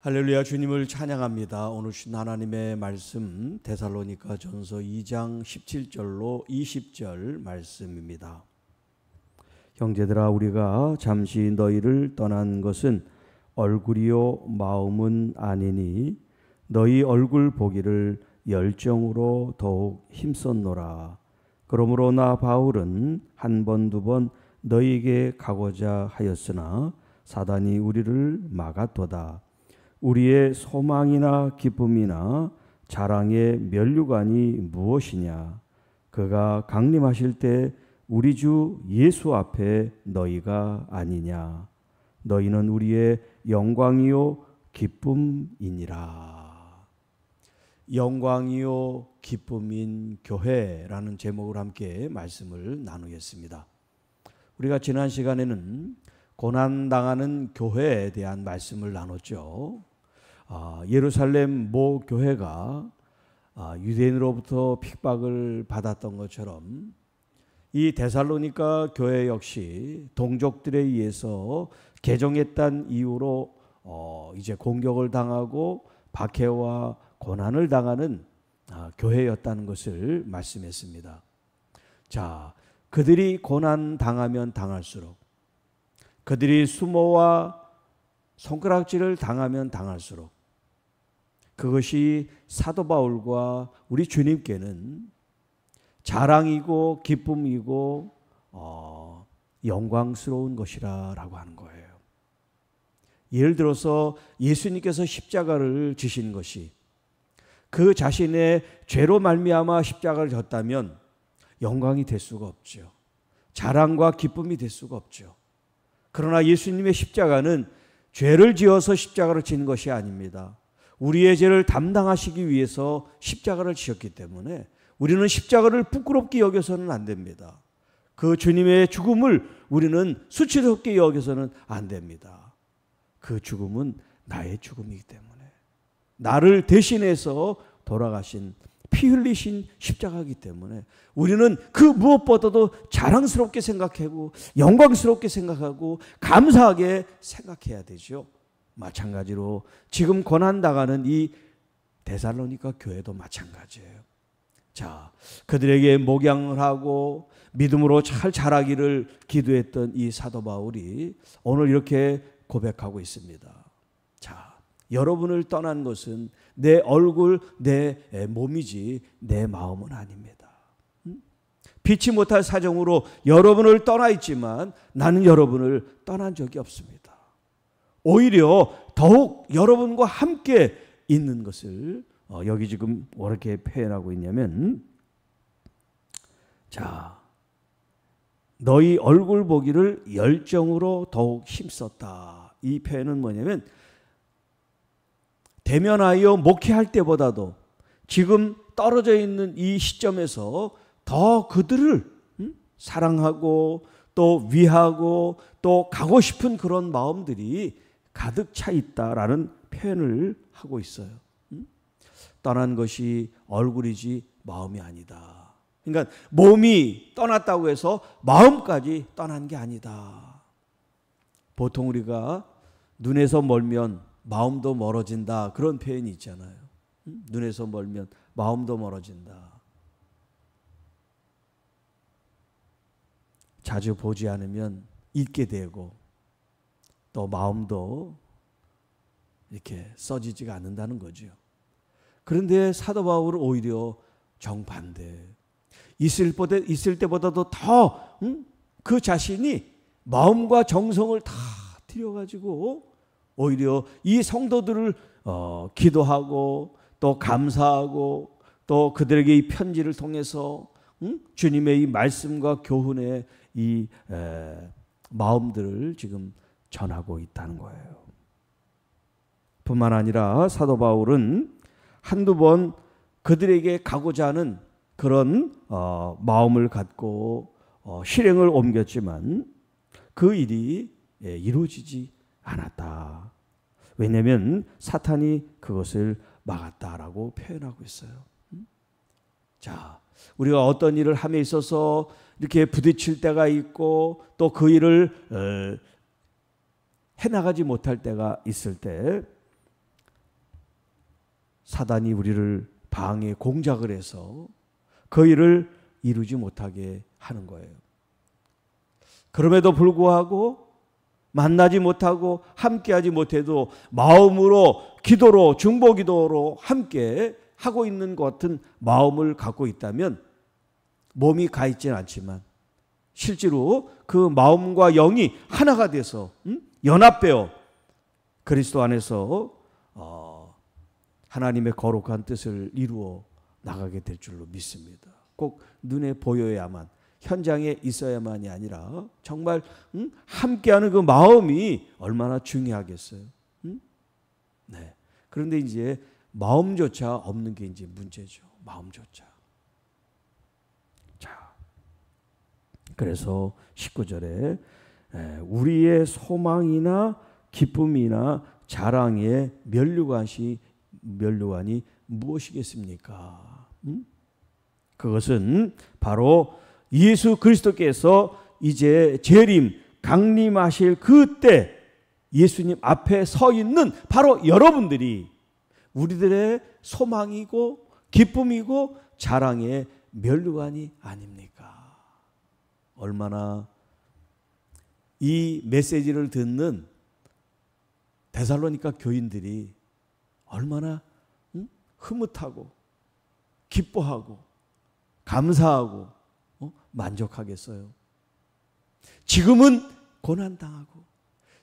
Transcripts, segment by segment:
할렐루야 주님을 찬양합니다. 오늘 신 하나님의 말씀 데살로니가 전서 2장 17절로 20절 말씀입니다. 형제들아 우리가 잠시 너희를 떠난 것은 얼굴이요 마음은 아니니 너희 얼굴 보기를 열정으로 더욱 힘썼노라. 그러므로 나 바울은 한 번 두번 번 너희에게 가고자 하였으나 사단이 우리를 막았도다. 우리의 소망이나 기쁨이나 자랑의 면류관이 무엇이냐? 그가 강림하실 때 우리 주 예수 앞에 너희가 아니냐? 너희는 우리의 영광이요 기쁨이니라. 영광이요 기쁨인 교회라는 제목으로 함께 말씀을 나누겠습니다. 우리가 지난 시간에는 고난 당하는 교회에 대한 말씀을 나눴죠. 아, 예루살렘 모 교회가 아, 유대인으로부터 핍박을 받았던 것처럼 이 데살로니까 교회 역시 동족들에 의해서 개종했던 이유로 어, 이제 공격을 당하고 박해와 고난을 당하는 아, 교회였다는 것을 말씀했습니다. 자, 그들이 고난 당하면 당할수록 그들이 수모와 손가락질을 당하면 당할수록 그것이 사도 바울과 우리 주님께는 자랑이고 기쁨이고 어, 영광스러운 것이라라고 하는 거예요. 예를 들어서 예수님께서 십자가를 지신 것이 그 자신의 죄로 말미암아 십자가를 졌다면 영광이 될 수가 없죠. 자랑과 기쁨이 될 수가 없죠. 그러나 예수님의 십자가는 죄를 지어서 십자가를 진 것이 아닙니다. 우리의 죄를 담당하시기 위해서 십자가를 지셨기 때문에 우리는 십자가를 부끄럽게 여겨서는 안 됩니다. 그 주님의 죽음을 우리는 수치스럽게 여겨서는 안 됩니다. 그 죽음은 나의 죽음이기 때문에 나를 대신해서 돌아가신 피 흘리신 십자가이기 때문에 우리는 그 무엇보다도 자랑스럽게 생각하고 영광스럽게 생각하고 감사하게 생각해야 되죠. 마찬가지로 지금 권한 당하는 이데살로니까 교회도 마찬가지예요. 자, 그들에게 목양을 하고 믿음으로 잘 자라기를 기도했던 이 사도 바울이 오늘 이렇게 고백하고 있습니다. 자, 여러분을 떠난 것은 내 얼굴, 내 몸이지 내 마음은 아닙니다. 피치 못할 사정으로 여러분을 떠나 있지만 나는 여러분을 떠난 적이 없습니다. 오히려 더욱 여러분과 함께 있는 것을 어, 여기 지금 어떻게 표현하고 있냐면 자 너희 얼굴 보기를 열정으로 더욱 힘썼다. 이 표현은 뭐냐면 대면하여 목회할 때보다도 지금 떨어져 있는 이 시점에서 더 그들을 음, 사랑하고 또 위하고 또 가고 싶은 그런 마음들이 가득 차 있다라는 표현을 하고 있어요. 음? 떠난 것이 얼굴이지 마음이 아니다. 그러니까 몸이 떠났다고 해서 마음까지 떠난 게 아니다. 보통 우리가 눈에서 멀면 마음도 멀어진다. 그런 표현이 있잖아요. 음? 눈에서 멀면 마음도 멀어진다. 자주 보지 않으면 잊게 되고 또 마음도 이렇게 써지지가 않는다는 거죠. 그런데 사도 바울은 오히려 정반대. 있을, 보 있을 때보다도 더그 응? 그 자신이 마음과 정성을 다 들여가지고 오히려 이 성도들을 어, 기도하고 또 감사하고 또 그들에게 이 편지를 통해서 응? 주님의 이 말씀과 교훈의 이 에, 마음들을 지금 전하고 있다는 거예요. 뿐만 아니라 사도 바울은 한두 번 그들에게 가고자 하는 그런 어, 마음을 갖고 어, 실행을 옮겼지만 그 일이 예, 이루어지지 않았다. 왜냐하면 사탄이 그것을 막았다라고 표현하고 있어요. 음? 자, 우리가 어떤 일을 함에 있어서 이렇게 부딪힐 때가 있고 또 그 일을 어, 해나가지 못할 때가 있을 때 사단이 우리를 방해 공작을 해서 그 일을 이루지 못하게 하는 거예요. 그럼에도 불구하고 만나지 못하고 함께하지 못해도 마음으로 기도로 중보 기도로 함께 하고 있는 것 같은 마음을 갖고 있다면 몸이 가 있지는 않지만 실제로 그 마음과 영이 하나가 돼서 음? 연합되어 그리스도 안에서 어, 하나님의 거룩한 뜻을 이루어 나가게 될 줄로 믿습니다. 꼭 눈에 보여야만 현장에 있어야만이 아니라 정말 음? 함께하는 그 마음이 얼마나 중요하겠어요. 음? 네. 그런데 이제 마음조차 없는 게 이제 문제죠. 마음조차. 자. 그래서 19절에 예, 우리의 소망이나 기쁨이나 자랑의 멸류관이 면류관이 무엇이겠습니까? 음? 그것은 바로 예수 그리스도께서 이제 재림 강림하실 그때 예수님 앞에 서 있는 바로 여러분들이 우리들의 소망이고 기쁨이고 자랑의 면류관이 아닙니까? 얼마나 이 메시지를 듣는 데살로니카 교인들이 얼마나 흐뭇하고 기뻐하고 감사하고 어? 만족하겠어요. 지금은 고난 당하고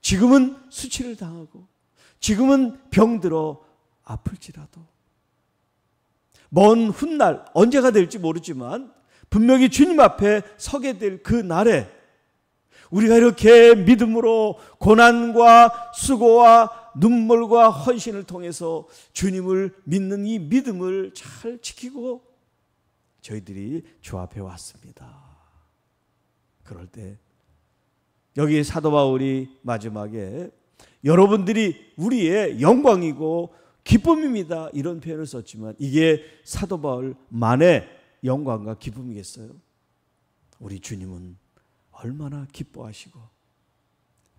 지금은 수치를 당하고 지금은 병들어 아플지라도 먼 훗날 언제가 될지 모르지만 분명히 주님 앞에 서게 될 그 날에 우리가 이렇게 믿음으로 고난과 수고와 눈물과 헌신을 통해서 주님을 믿는 이 믿음을 잘 지키고 저희들이 주 앞에 왔습니다. 그럴 때 여기 사도 바울이 마지막에 여러분들이 우리의 영광이고 기쁨입니다. 이런 표현을 썼지만 이게 사도 바울만의 영광과 기쁨이겠어요. 우리 주님은 얼마나 기뻐하시고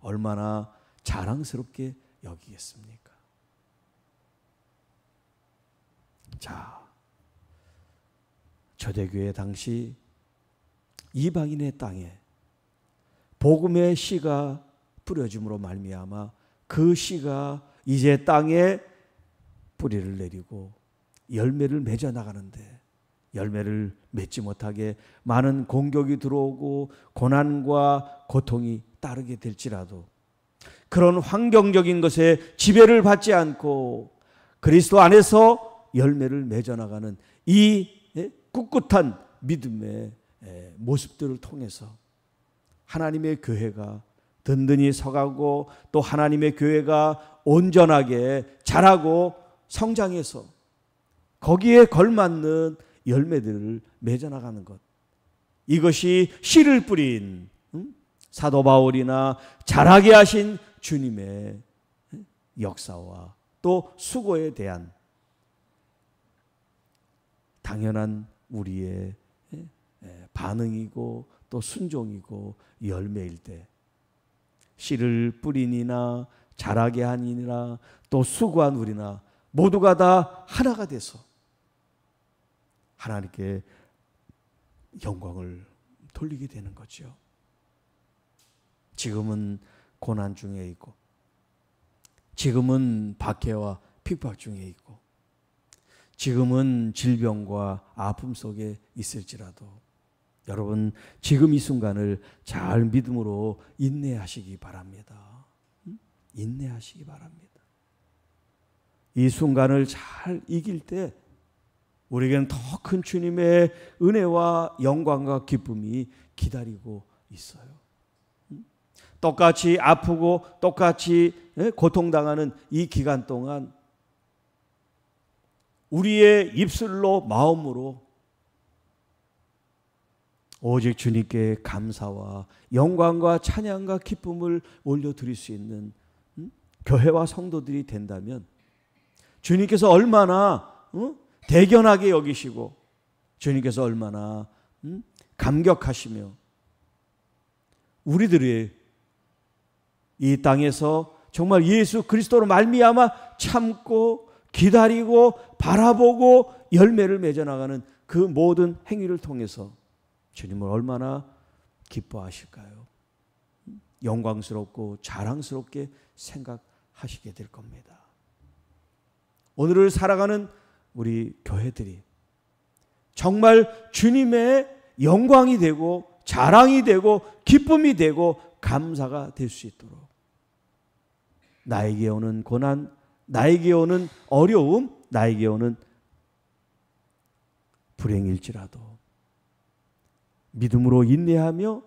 얼마나 자랑스럽게 여기겠습니까? 자, 초대교회 당시 이방인의 땅에 복음의 씨가 뿌려짐으로 말미암아 그 씨가 이제 땅에 뿌리를 내리고 열매를 맺어 나가는데 열매를 맺지 못하게 많은 공격이 들어오고 고난과 고통이 따르게 될지라도 그런 환경적인 것에 지배를 받지 않고 그리스도 안에서 열매를 맺어나가는 이 예, 꿋꿋한 믿음의 예, 모습들을 통해서 하나님의 교회가 든든히 서가고 또 하나님의 교회가 온전하게 자라고 성장해서 거기에 걸맞는 열매들을 맺어나가는 것. 이것이 씨를 뿌린 사도 바울이나 자라게 하신 주님의 역사와 또 수고에 대한 당연한 우리의 예, 반응이고 또 순종이고 열매일 때 씨를 뿌리니나 자라게 하니나또 수고한 우리나 모두가 다 하나가 돼서 하나님께 영광을 돌리게 되는 거죠. 지금은 고난 중에 있고, 지금은 박해와 핍박 중에 있고, 지금은 질병과 아픔 속에 있을지라도, 여러분, 지금 이 순간을 잘 믿음으로 인내하시기 바랍니다. 인내하시기 바랍니다. 이 순간을 잘 이길 때 우리에게는 더 큰 주님의 은혜와 영광과 기쁨이 기다리고 있어요. 음? 똑같이 아프고 똑같이 예, 고통당하는 이 기간 동안 우리의 입술로 마음으로 오직 주님께 감사와 영광과 찬양과 기쁨을 올려드릴 수 있는 음? 교회와 성도들이 된다면 주님께서 얼마나 어? 대견하게 여기시고 주님께서 얼마나 음, 감격하시며 우리들이 이 땅에서 정말 예수 그리스도로 말미암아 참고 기다리고 바라보고 열매를 맺어 나가는 그 모든 행위를 통해서 주님을 얼마나 기뻐하실까요? 영광스럽고 자랑스럽게 생각하시게 될 겁니다. 오늘을 살아가는 우리 교회들이 정말 주님의 영광이 되고 자랑이 되고 기쁨이 되고 감사가 될 수 있도록 나에게 오는 고난, 나에게 오는 어려움, 나에게 오는 불행일지라도 믿음으로 인내하며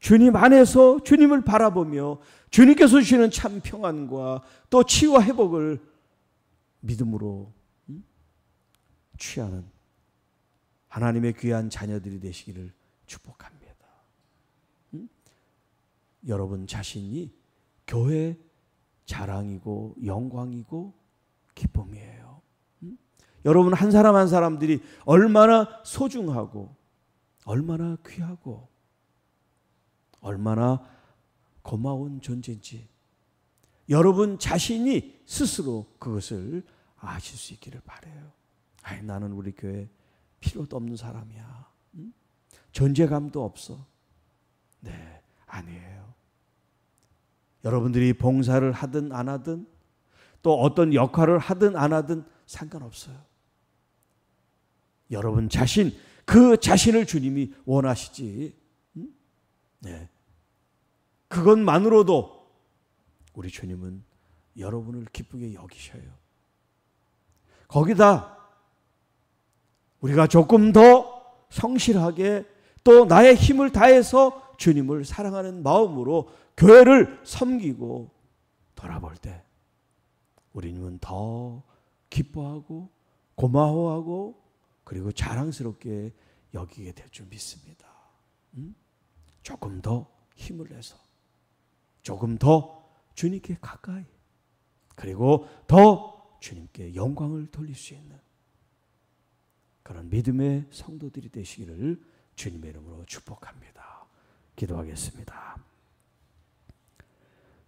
주님 안에서 주님을 바라보며 주님께서 주시는 참 평안과 또 치유와 회복을 믿음으로 취하는 하나님의 귀한 자녀들이 되시기를 축복합니다. 응? 여러분 자신이 교회 자랑이고 영광이고 기쁨이에요. 응? 여러분 한 사람 한 사람들이 얼마나 소중하고 얼마나 귀하고 얼마나 고마운 존재인지 여러분 자신이 스스로 그것을 아실 수 있기를 바래요. 아이, 나는 우리 교회 필요도 없는 사람이야. 응? 존재감도 없어. 네, 아니에요. 여러분들이 봉사를 하든 안 하든 또 어떤 역할을 하든 안 하든 상관없어요. 여러분 자신 그 자신을 주님이 원하시지. 응? 네. 그것만으로도 우리 주님은 여러분을 기쁘게 여기셔요. 거기다 우리가 조금 더 성실하게 또 나의 힘을 다해서 주님을 사랑하는 마음으로 교회를 섬기고 돌아볼 때 우리는 더 기뻐하고 고마워하고 그리고 자랑스럽게 여기게 될 줄 믿습니다. 음? 조금 더 힘을 내서 조금 더 주님께 가까이 그리고 더 주님께 영광을 돌릴 수 있는 그런 믿음의 성도들이 되시기를 주님의 이름으로 축복합니다. 기도하겠습니다.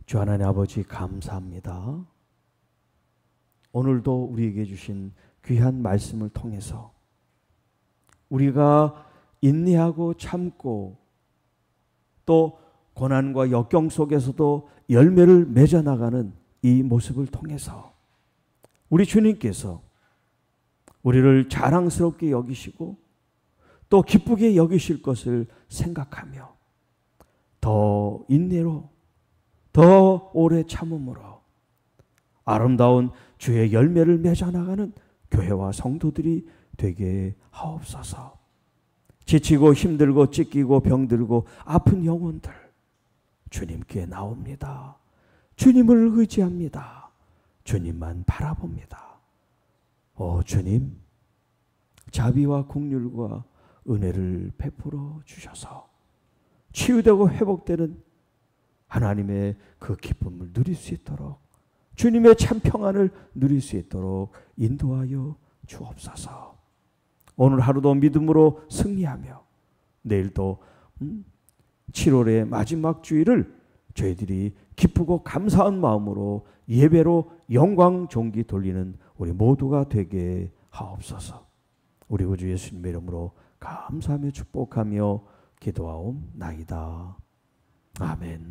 주 하나님 아버지 감사합니다. 오늘도 우리에게 주신 귀한 말씀을 통해서 우리가 인내하고 참고 또 고난과 역경 속에서도 열매를 맺어 나가는 이 모습을 통해서 우리 주님께서 우리를 자랑스럽게 여기시고 또 기쁘게 여기실 것을 생각하며 더 인내로 더 오래 참음으로 아름다운 주의 열매를 맺어 나가는 교회와 성도들이 되게 하옵소서. 지치고 힘들고 찢기고 병들고 아픈 영혼들 주님께 나옵니다. 주님을 의지합니다. 주님만 바라봅니다. 어, 주님, 자비와 공률과 은혜를 베풀어 주셔서 치유되고 회복되는 하나님의 그 기쁨을 누릴 수 있도록 주님의 참 평안을 누릴 수 있도록 인도하여 주옵소서. 오늘 하루도 믿음으로 승리하며 내일도 음, 7월의 마지막 주일을 저희들이 기쁘고 감사한 마음으로 예배로 영광 종기 돌리는 우리 모두가 되게 하옵소서. 우리 구주 예수님 이름으로 감사하며 축복하며 기도하옵나이다. 아멘.